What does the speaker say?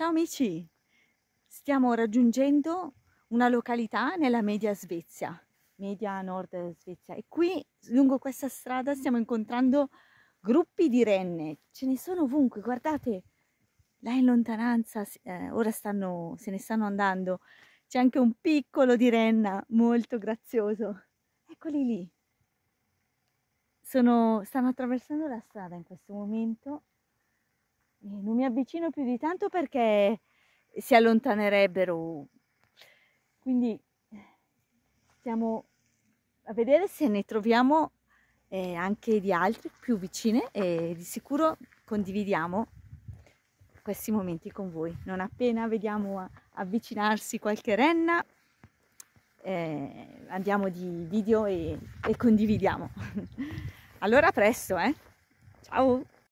Ciao amici, stiamo raggiungendo una località nella media Svezia, media nord Svezia e qui lungo questa strada stiamo incontrando gruppi di renne, ce ne sono ovunque, guardate là in lontananza, eh, ora stanno, se ne stanno andando, c'è anche un piccolo di renna molto grazioso, eccoli lì, sono, stanno attraversando la strada in questo momento eh, non mi avvicino più di tanto perché si allontanerebbero. Quindi stiamo a vedere se ne troviamo eh, anche di altre più vicine e di sicuro condividiamo questi momenti con voi. Non appena vediamo avvicinarsi qualche renna, eh, andiamo di video e, e condividiamo. Allora presto, eh? Ciao!